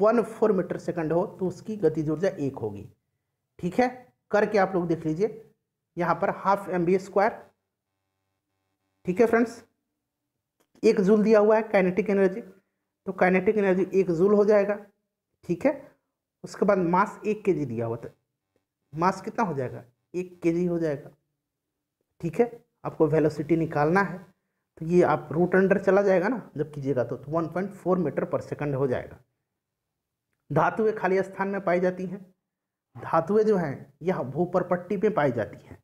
one four metre second हो तो उसकी गति ऊर्जा एक होगी ठीक है करके आप लोग देख लीजिए यहाँ पर हाफ एम बी स्क्वायर ठीक है फ्रेंड्स एक जूल दिया हुआ है काइनेटिक एनर्जी तो काइनेटिक एनर्जी एक जूल हो जाएगा ठीक है उसके बाद मास एक के जी दिया हुआ था मास कितना हो जाएगा एक के जी हो जाएगा ठीक है आपको वेलोसिटी निकालना है तो ये आप रूट अंडर चला जाएगा ना जब कीजिएगा तो, तो 1.4 मीटर पर सेकंड हो जाएगा धातुएँ खाली स्थान में पाई जाती हैं धातुएँ जो हैं यह भूपरपट्टी में पाई जाती हैं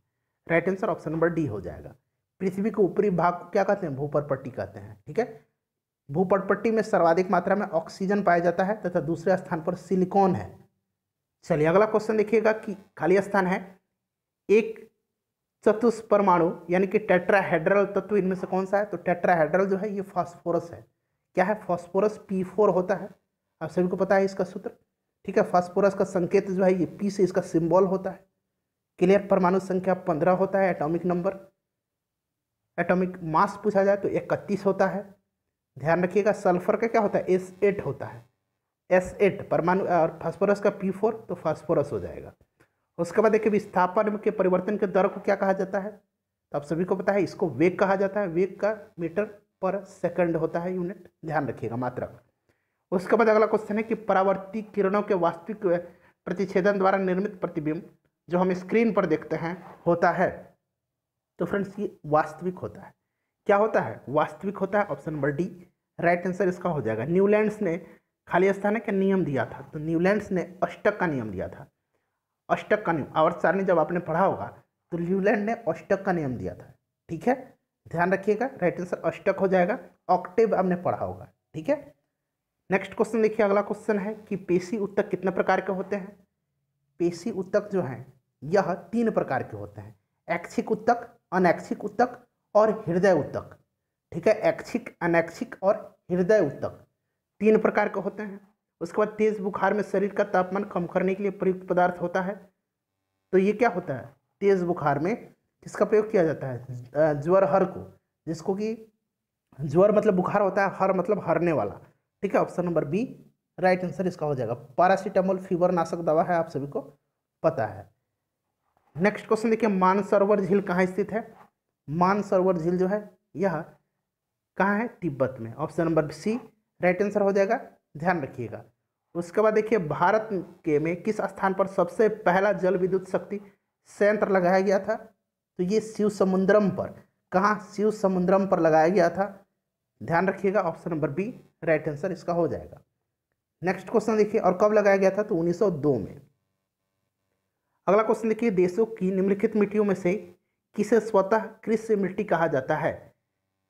right answer option number D हो जाएगा पृथ्वी के ऊपरी भाग को क्या कहते हैं भूपरपट्टी कहते हैं ठीक है भूपटपट्टी में सर्वाधिक मात्रा में ऑक्सीजन पाया जाता है तथा दूसरे स्थान पर सिलिकॉन है चलिए अगला क्वेश्चन देखिएगा कि खाली स्थान है एक चतुष्परमाणु यानी कि टेट्राहेड्रल तत्व इनमें से कौन सा है तो टेट्राहेड्रल जो है ये फास्फोरस है क्या है फास्फोरस पी फोर होता है आप सभी को पता है इसका सूत्र ठीक है फास्फोरस का संकेत जो है ये पी से इसका सिंबल होता है क्लियर परमाणु संख्या पंद्रह होता है एटॉमिक नंबर एटॉमिक मास पूछा जाए तो इकतीस होता है ध्यान रखिएगा सल्फर का क्या होता है एस एट होता है एस एट परमाणु और फास्फोरस का पी फोर तो फास्फोरस हो जाएगा उसके बाद देखिए विस्थापन के परिवर्तन के दर को क्या कहा जाता है तो आप सभी को पता है इसको वेग कहा जाता है वेग का मीटर पर सेकंड होता है यूनिट ध्यान रखिएगा मात्रा उसके बाद अगला क्वेश्चन है कि परावर्ती किरणों के वास्तविक प्रतिच्छेदन द्वारा निर्मित प्रतिबिंब जो हम स्क्रीन पर देखते हैं होता है तो फ्रेंड्स ये वास्तविक होता है क्या होता है वास्तविक होता है option number D right answer इसका हो जाएगा न्यूलैंड्स ने खाली स्थान का नियम दिया था तो न्यूलैंड्स ने अष्टक का नियम दिया था अष्टक का नियम आवर्त सारणी जब आपने पढ़ा होगा तो न्यूलैंड ने अष्टक का नियम दिया था ठीक है ध्यान रखिएगा राइट आंसर अष्टक हो जाएगा ऑक्टिव आपने पढ़ा होगा ठीक है नेक्स्ट क्वेश्चन देखिए अगला क्वेश्चन है कि पेशी उत्तक कितने प्रकार के होते हैं पेशी उत्तक जो हैं यह तीन प्रकार के होते हैं ऐच्छिक उत्तक अनैक्षिक उत्तक और हृदय उत्तक ठीक है ऐच्छिक अनैक्षिक और हृदय उत्तक तीन प्रकार के होते हैं उसके बाद तेज़ बुखार में शरीर का तापमान कम करने के लिए प्रयुक्त पदार्थ होता है तो ये क्या होता है तेज़ बुखार में किसका प्रयोग किया जाता है ज्वर हर को जिसको कि ज्वर मतलब बुखार होता है हर मतलब हरने वाला ठीक है option number B right answer इसका हो जाएगा पैरासीटामोल फीवर नाशक दवा है आप सभी को पता है नेक्स्ट क्वेश्चन देखिए मानसरोवर झील कहाँ स्थित है मानसरोवर झील जो है यह कहाँ है तिब्बत में option number C right answer हो जाएगा ध्यान रखिएगा उसके बाद देखिए भारत के में किस स्थान पर सबसे पहला जल विद्युत शक्ति संयंत्र लगाया गया था तो ये शिव समुद्रम पर कहाँ शिव समुद्रम पर लगाया गया था ध्यान रखिएगा option number B right answer इसका हो जाएगा नेक्स्ट क्वेश्चन देखिए और कब लगाया गया था तो 1902 में अगला क्वेश्चन देखिए देशों की निम्नलिखित मिट्टियों में से किसे स्वतः कृषि मिट्टी कहा जाता है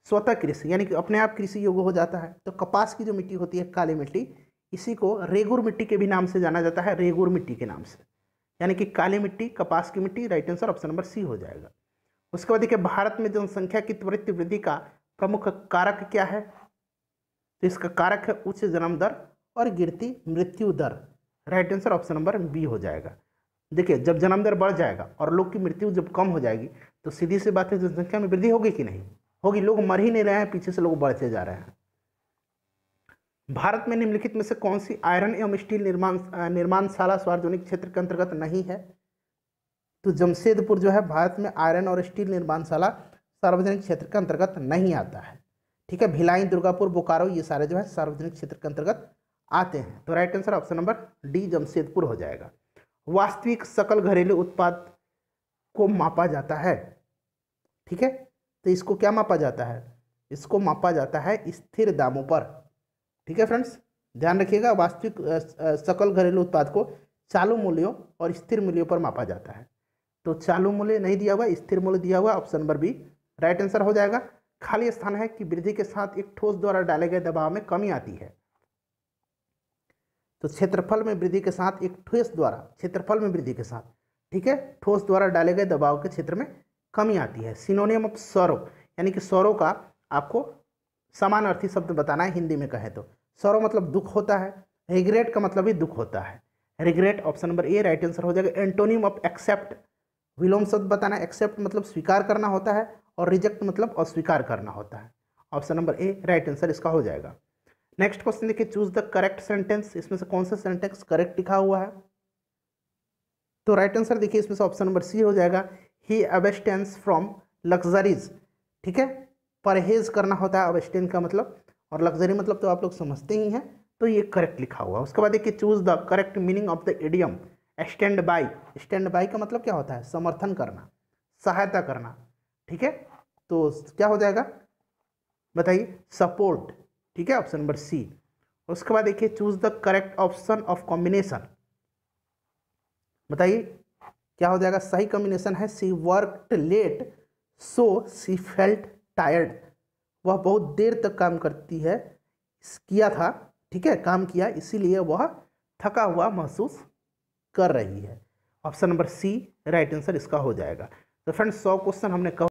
स्वतः कृषि यानी कि अपने आप कृषि योग्य हो जाता है तो कपास की जो मिट्टी होती है काली मिट्टी इसी को रेगुर मिट्टी के भी नाम से जाना जाता है रेगुर मिट्टी के नाम से यानी कि काली मिट्टी कपास की मिट्टी right answer option number C हो जाएगा उसके बाद देखिए भारत में जनसंख्या की त्वरित वृद्धि का प्रमुख कारक क्या है तो इसका कारक है उच्च जन्म दर और गिरती मृत्यु दर right answer option number B हो जाएगा देखिए जब जन्म दर बढ़ जाएगा और लोग की मृत्यु जब कम हो जाएगी तो सीधी सी बात है जनसंख्या में वृद्धि होगी कि नहीं होगी लोग मर ही नहीं रहे हैं पीछे से लोग बढ़ते जा रहे हैं भारत में निम्नलिखित में से कौन सी आयरन एवं स्टील निर्माण निर्माणशाला सार्वजनिक क्षेत्र के अंतर्गत नहीं है तो जमशेदपुर जो है भारत में आयरन और स्टील निर्माणशाला सार्वजनिक क्षेत्र के अंतर्गत नहीं आता है ठीक है भिलाई दुर्गापुर बोकारो ये सारे जो है सार्वजनिक क्षेत्र के अंतर्गत आते हैं तो right answer option number D Jamshedpur हो जाएगा वास्तविक सकल घरेलू उत्पाद को मापा जाता है ठीक है तो इसको क्या मापा जाता है इसको मापा जाता है स्थिर दामों पर ठीक है फ्रेंड्स ध्यान रखिएगा वास्तविक सकल घरेलू उत्पाद को चालू मूल्यों और स्थिर मूल्यों पर मापा जाता है तो चालू मूल्य नहीं दिया हुआ स्थिर मूल्य दिया हुआ option number B right answer हो जाएगा खाली स्थान है कि वृद्धि के साथ एक ठोस द्वारा डाले गए दबाव में कमी आती है तो क्षेत्रफल में वृद्धि के साथ एक ठोस द्वारा क्षेत्रफल में वृद्धि के साथ ठीक है ठोस द्वारा डाले गए दबाव के क्षेत्र में कमी आती है सिनोनियम ऑफ सौरव यानी कि सौरव का आपको समान अर्थी शब्द बताना है हिंदी में कहें तो सौरव मतलब दुख होता है रिग्रेट का मतलब भी दुख होता है regret option number A right answer हो जाएगा एंटोनियम ऑफ एक्सेप्ट विलोम शब्द बताना एक्सेप्ट मतलब स्वीकार करना होता है और रिजेक्ट मतलब अस्वीकार करना होता है option number A right answer इसका हो जाएगा नेक्स्ट क्वेश्चन देखिए चूज द करेक्ट सेंटेंस इसमें से कौन सा सेंटेंस करेक्ट लिखा हुआ है तो राइट आंसर देखिए इसमें से ऑप्शन नंबर सी हो जाएगा ही अबेस्टेंस फ्रॉम लग्जरीज ठीक है परहेज करना होता है अबेस्टेन का मतलब और लग्जरी मतलब तो आप लोग समझते ही हैं तो ये करेक्ट लिखा हुआ है उसके बाद देखिए choose the correct meaning of the idiom extend by stand by का मतलब क्या होता है समर्थन करना सहायता करना ठीक है तो क्या हो जाएगा बताइए सपोर्ट ठीक है ऑप्शन नंबर सी उसके बाद देखिए choose the correct option of combination बताइए क्या हो जाएगा सही कॉम्बिनेशन है she worked late so she felt tired वह बहुत देर तक काम करती है किया था ठीक है काम किया इसीलिए वह थका हुआ महसूस कर रही है option number C right answer इसका हो जाएगा तो फ्रेंड्स सौ क्वेश्चन हमने कवर